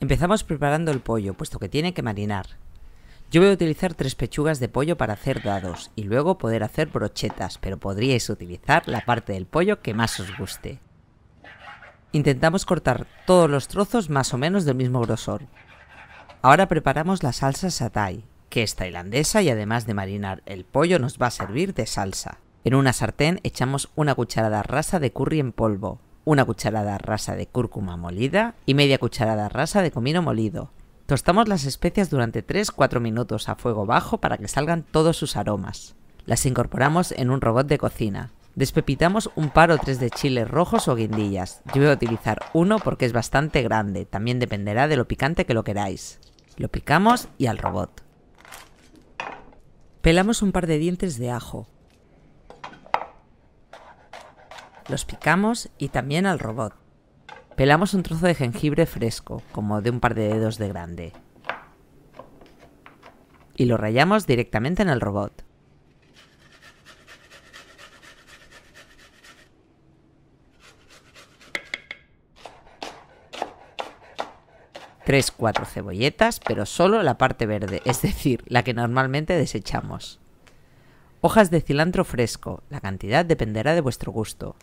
Empezamos preparando el pollo, puesto que tiene que marinar. Yo voy a utilizar tres pechugas de pollo para hacer dados y luego poder hacer brochetas, pero podríais utilizar la parte del pollo que más os guste. Intentamos cortar todos los trozos más o menos del mismo grosor. Ahora preparamos la salsa satay, que es tailandesa y además de marinar el pollo nos va a servir de salsa. En una sartén echamos una cucharada rasa de curry en polvo, una cucharada rasa de cúrcuma molida y media cucharada rasa de comino molido. Tostamos las especias durante 3-4 minutos a fuego bajo para que salgan todos sus aromas. Las incorporamos en un robot de cocina. Despepitamos un par o tres de chiles rojos o guindillas. Yo voy a utilizar uno porque es bastante grande, también dependerá de lo picante que lo queráis. Lo picamos y al robot. Pelamos un par de dientes de ajo. Los picamos y también al robot. Pelamos un trozo de jengibre fresco, como de un par de dedos de grande. Y lo rayamos directamente en el robot. Tres, cuatro cebolletas, pero solo la parte verde, es decir, la que normalmente desechamos. Hojas de cilantro fresco, la cantidad dependerá de vuestro gusto.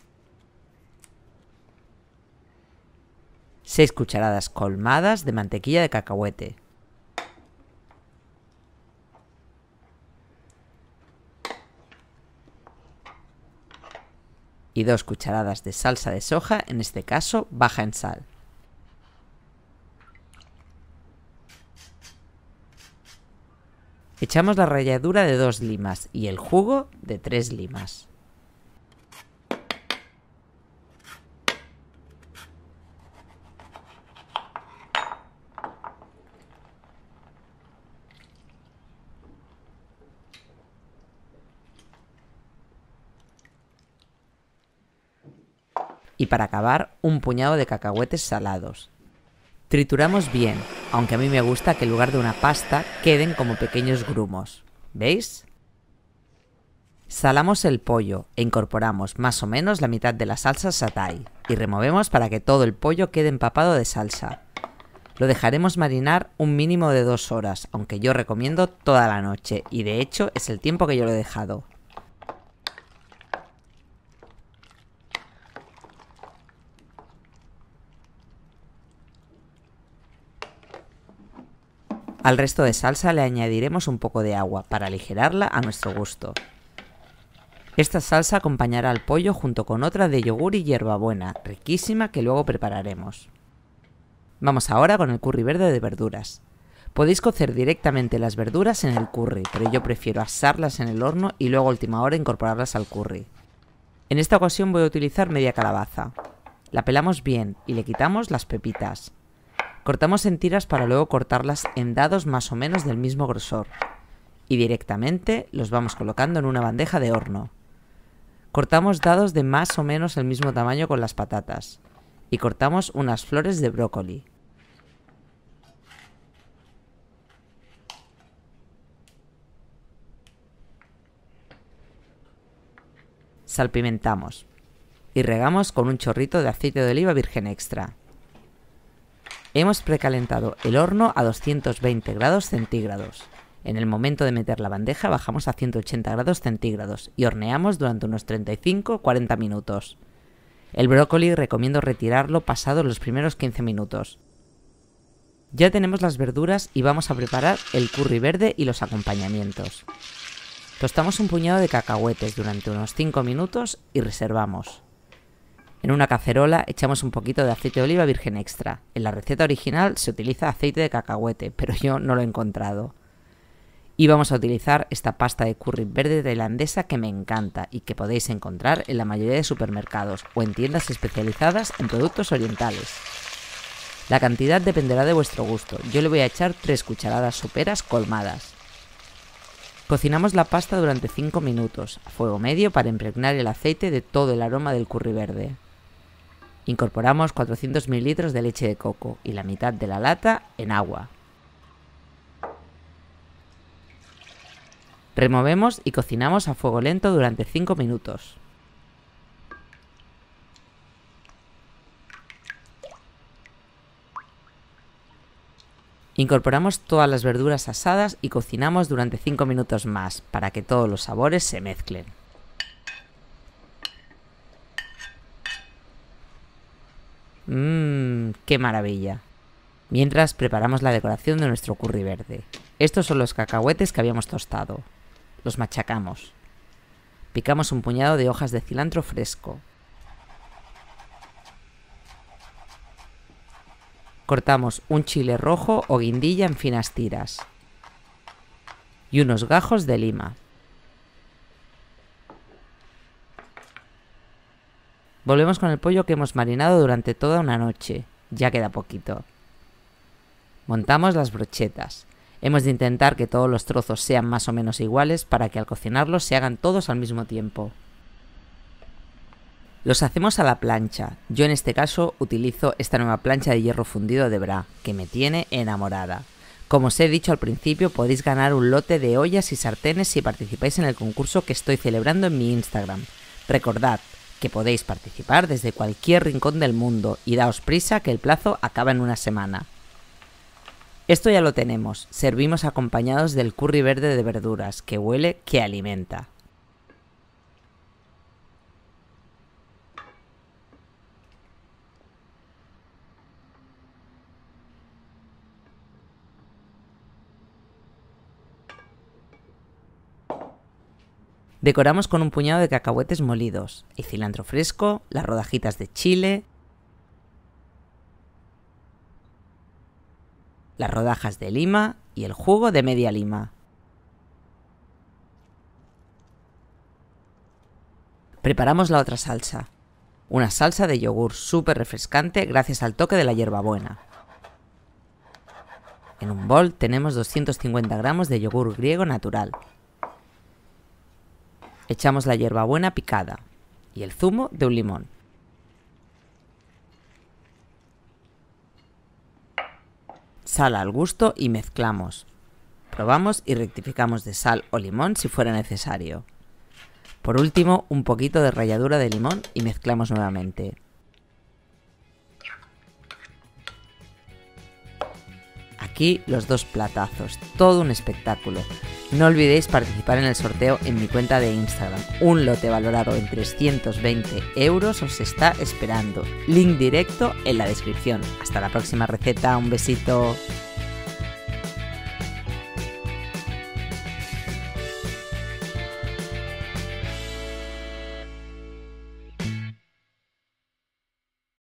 6 cucharadas colmadas de mantequilla de cacahuete. Y 2 cucharadas de salsa de soja, en este caso baja en sal. Echamos la ralladura de 2 limas y el jugo de 3 limas. y para acabar un puñado de cacahuetes salados. Trituramos bien, aunque a mí me gusta que en lugar de una pasta queden como pequeños grumos. ¿Veis? Salamos el pollo e incorporamos más o menos la mitad de la salsa satay y removemos para que todo el pollo quede empapado de salsa. Lo dejaremos marinar un mínimo de dos horas, aunque yo recomiendo toda la noche y de hecho es el tiempo que yo lo he dejado. Al resto de salsa le añadiremos un poco de agua para aligerarla a nuestro gusto. Esta salsa acompañará al pollo junto con otra de yogur y hierbabuena, riquísima que luego prepararemos. Vamos ahora con el curry verde de verduras. Podéis cocer directamente las verduras en el curry, pero yo prefiero asarlas en el horno y luego a última hora incorporarlas al curry. En esta ocasión voy a utilizar media calabaza. La pelamos bien y le quitamos las pepitas. Cortamos en tiras para luego cortarlas en dados más o menos del mismo grosor. Y directamente los vamos colocando en una bandeja de horno. Cortamos dados de más o menos el mismo tamaño con las patatas. Y cortamos unas flores de brócoli. Salpimentamos. Y regamos con un chorrito de aceite de oliva virgen extra. Hemos precalentado el horno a 220 grados centígrados. En el momento de meter la bandeja bajamos a 180 grados centígrados y horneamos durante unos 35-40 minutos. El brócoli recomiendo retirarlo pasado los primeros 15 minutos. Ya tenemos las verduras y vamos a preparar el curry verde y los acompañamientos. Tostamos un puñado de cacahuetes durante unos 5 minutos y reservamos. En una cacerola echamos un poquito de aceite de oliva virgen extra. En la receta original se utiliza aceite de cacahuete, pero yo no lo he encontrado. Y vamos a utilizar esta pasta de curry verde tailandesa que me encanta y que podéis encontrar en la mayoría de supermercados o en tiendas especializadas en productos orientales. La cantidad dependerá de vuestro gusto, yo le voy a echar 3 cucharadas soperas colmadas. Cocinamos la pasta durante 5 minutos, a fuego medio para impregnar el aceite de todo el aroma del curry verde. Incorporamos 400 ml de leche de coco y la mitad de la lata en agua. Removemos y cocinamos a fuego lento durante 5 minutos. Incorporamos todas las verduras asadas y cocinamos durante 5 minutos más para que todos los sabores se mezclen. Mmm, qué maravilla. Mientras preparamos la decoración de nuestro curry verde. Estos son los cacahuetes que habíamos tostado. Los machacamos. Picamos un puñado de hojas de cilantro fresco. Cortamos un chile rojo o guindilla en finas tiras. Y unos gajos de lima. Volvemos con el pollo que hemos marinado durante toda una noche. Ya queda poquito. Montamos las brochetas. Hemos de intentar que todos los trozos sean más o menos iguales para que al cocinarlos se hagan todos al mismo tiempo. Los hacemos a la plancha. Yo en este caso utilizo esta nueva plancha de hierro fundido de Bra, que me tiene enamorada. Como os he dicho al principio, podéis ganar un lote de ollas y sartenes si participáis en el concurso que estoy celebrando en mi Instagram. Recordad, que podéis participar desde cualquier rincón del mundo y daos prisa que el plazo acaba en una semana. Esto ya lo tenemos, servimos acompañados del curry verde de verduras, que huele que alimenta. Decoramos con un puñado de cacahuetes molidos y cilantro fresco, las rodajitas de chile, las rodajas de lima y el jugo de media lima. Preparamos la otra salsa, una salsa de yogur súper refrescante gracias al toque de la hierbabuena. En un bol tenemos 250 gramos de yogur griego natural, Echamos la hierbabuena picada y el zumo de un limón. Sal al gusto y mezclamos. Probamos y rectificamos de sal o limón si fuera necesario. Por último, un poquito de ralladura de limón y mezclamos nuevamente. Aquí los dos platazos, todo un espectáculo. No olvidéis participar en el sorteo en mi cuenta de Instagram. Un lote valorado en 320 euros os está esperando. Link directo en la descripción. Hasta la próxima receta, un besito.